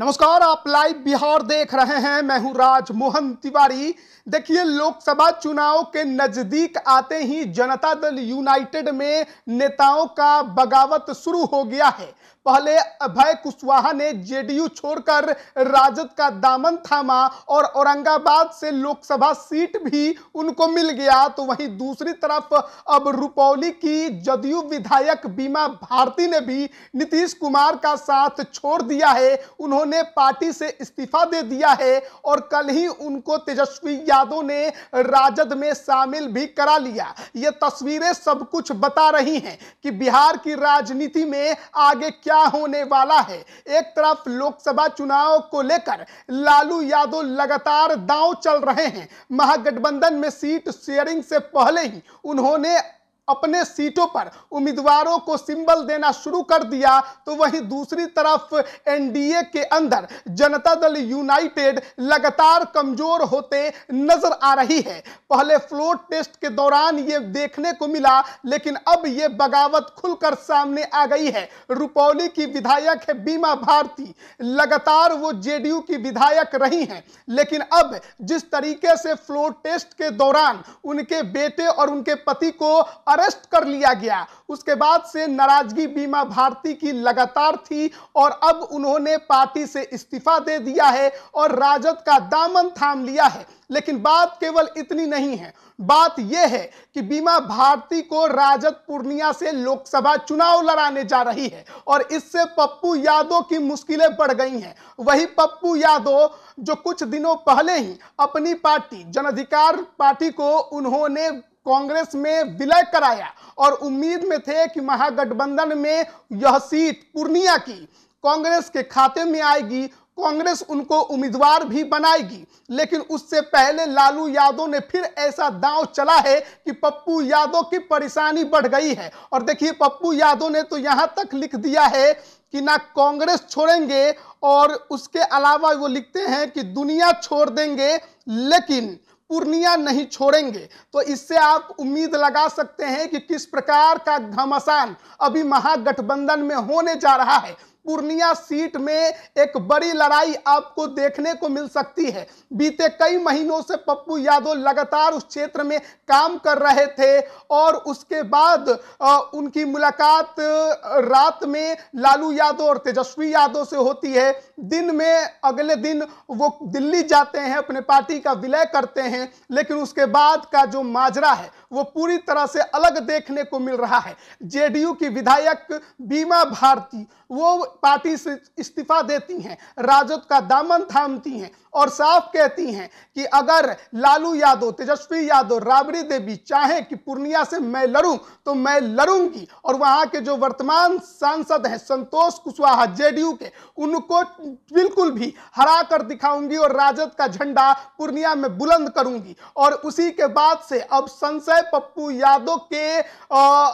नमस्कार आप लाइव बिहार देख रहे हैं मैं हूं राज मोहन तिवारी देखिए लोकसभा चुनाव के नजदीक आते ही जनता दल यूनाइटेड में नेताओं का बगावत शुरू हो गया है पहले अभय कुशवाहा ने जेडीयू छोड़कर राजद का दामन थामा और औरंगाबाद से लोकसभा सीट भी उनको मिल गया तो वहीं दूसरी तरफ अब रुपौली की जदयू विधायक बीमा भारती ने भी नीतीश कुमार का साथ छोड़ दिया है उन्होंने उन्होंने पार्टी से इस्तीफा दे दिया है और कल ही उनको तेजस्वी यादव ने राजद में शामिल भी करा लिया ये तस्वीरें सब कुछ बता रही हैं कि बिहार की राजनीति में आगे क्या होने वाला है एक तरफ लोकसभा चुनाव को लेकर लालू यादव लगातार दांव चल रहे हैं महागठबंधन में सीट शेयरिंग से पहले ही उन्होंने अपने सीटों पर उम्मीदवारों को सिंबल देना शुरू कर दिया तो वहीं दूसरी तरफ एनडीए के अंदर जनता दल यूनाइटेड लगातार कमजोर होते नजर आ रही है पहले फ्लोर टेस्ट के दौरान ये देखने को मिला लेकिन अब ये बगावत खुलकर सामने आ गई है रुपौली की विधायक है बीमा भारती लगातार वो जेडीयू की विधायक रही हैं लेकिन अब जिस तरीके से फ्लोर टेस्ट के दौरान उनके बेटे और उनके पति को अरेस्ट कर लिया गया उसके बाद से नाराजगी बीमा भारती की लगातार थी और अब उन्होंने पार्टी से इस्तीफा दे दिया है और राजद का दामन थाम लिया है लेकिन बात केवल इतनी नहीं है बात यह है कि बीमा भारती को राजद पूर्णिया से लोकसभा चुनाव लड़ाने जा रही है और इससे पप्पू यादव की मुश्किलें बढ़ गई हैं वही पप्पू यादव जो कुछ दिनों पहले ही अपनी पार्टी जन अधिकार पार्टी को उन्होंने कांग्रेस में विलय कराया और उम्मीद में थे कि महागठबंधन में यह सीट पूर्णिया की कांग्रेस के खाते में आएगी कांग्रेस उनको उम्मीदवार भी बनाएगी लेकिन उससे पहले लालू यादव ने फिर ऐसा दांव चला है कि पप्पू यादव की परेशानी बढ़ गई है और देखिए पप्पू यादव ने तो यहाँ तक लिख दिया है कि ना कांग्रेस छोड़ेंगे और उसके अलावा वो लिखते हैं कि दुनिया छोड़ देंगे लेकिन पूर्णिया नहीं छोड़ेंगे तो इससे आप उम्मीद लगा सकते हैं कि किस प्रकार का घमासान अभी महागठबंधन में होने जा रहा है पूर्णिया सीट में एक बड़ी लड़ाई आपको देखने को मिल सकती है बीते कई महीनों से पप्पू यादव लगातार उस क्षेत्र में काम कर रहे थे और उसके बाद उनकी मुलाकात रात में लालू यादव और तेजस्वी यादव से होती है दिन में अगले दिन वो दिल्ली जाते हैं अपने पार्टी का विलय करते हैं लेकिन उसके बाद का जो माजरा है वो पूरी तरह से अलग देखने को मिल रहा है जेडीयू की विधायक बीमा भारती वो पार्टी से इस्तीफा देती हैं राजद का दामन थामती हैं और साफ कहती हैं कि अगर लालू यादव तेजस्वी यादव राबड़ी देवी चाहें कि पूर्णिया से मैं लड़ूं तो मैं लड़ूंगी और वहां के जो वर्तमान सांसद हैं संतोष कुशवाहा जेडीयू के उनको बिल्कुल भी हरा कर दिखाऊंगी और राजद का झंडा पूर्णिया में बुलंद करूंगी और उसी के बाद से अब संसद विजय पप्पू यादव के आ,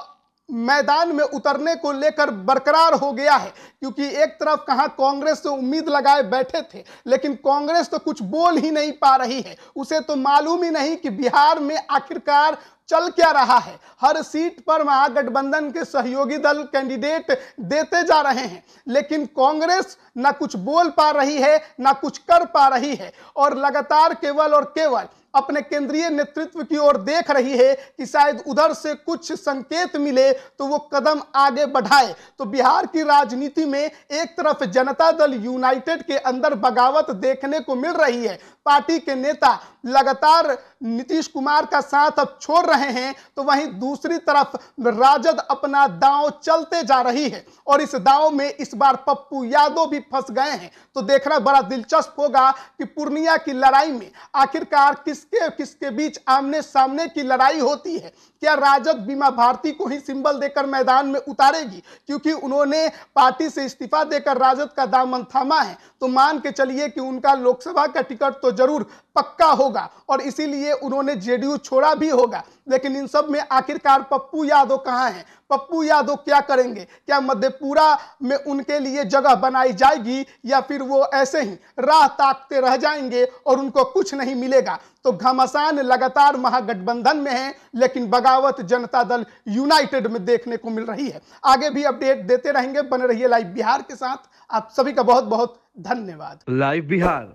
मैदान में उतरने को लेकर बरकरार हो गया है क्योंकि एक तरफ कहा कांग्रेस से तो उम्मीद लगाए बैठे थे लेकिन कांग्रेस तो कुछ बोल ही नहीं पा रही है उसे तो मालूम ही नहीं कि बिहार में आखिरकार चल क्या रहा है हर सीट पर महागठबंधन के सहयोगी दल कैंडिडेट देते जा रहे हैं लेकिन कांग्रेस ना कुछ बोल पा रही है ना कुछ कर पा रही है और लगातार केवल और केवल अपने केंद्रीय नेतृत्व की ओर देख रही है कि शायद उधर से कुछ संकेत मिले तो वो कदम आगे बढ़ाए तो बिहार की राजनीति में एक तरफ जनता दल यूनाइटेड के अंदर बगावत देखने को मिल रही है पार्टी के नेता लगातार नीतीश कुमार का साथ अब छोड़ रहे हैं तो वहीं दूसरी तरफ राजद अपना दांव चलते जा रही है और इस दांव में इस बार पप्पू यादव भी फंस गए हैं तो देखना बड़ा दिलचस्प होगा कि पूर्णिया की लड़ाई में आखिरकार किस किसके किसके बीच आमने सामने की लड़ाई होती है क्या राजद बीमा भारती को ही सिंबल देकर मैदान में उतारेगी क्योंकि उन्होंने पार्टी से इस्तीफा देकर राजद का दामन थामा है तो मान के चलिए कि उनका लोकसभा का टिकट तो जरूर पक्का होगा और इसीलिए उन्होंने जेडीयू छोड़ा भी होगा लेकिन इन सब में आखिरकार पप्पू यादव कहाँ हैं पप्पू यादव क्या करेंगे क्या मधेपुरा में उनके लिए जगह बनाई जाएगी या फिर वो ऐसे ही राह ताकते रह जाएंगे और उनको कुछ नहीं मिलेगा तो घमासान लगातार महागठबंधन में है लेकिन बगावत जनता दल यूनाइटेड में देखने को मिल रही है आगे भी अपडेट देते रहेंगे बने रहिए लाइव बिहार के साथ आप सभी का बहुत बहुत धन्यवाद लाइव बिहार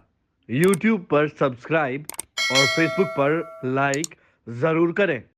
यूट्यूब पर सब्सक्राइब और फेसबुक पर लाइक जरूर करें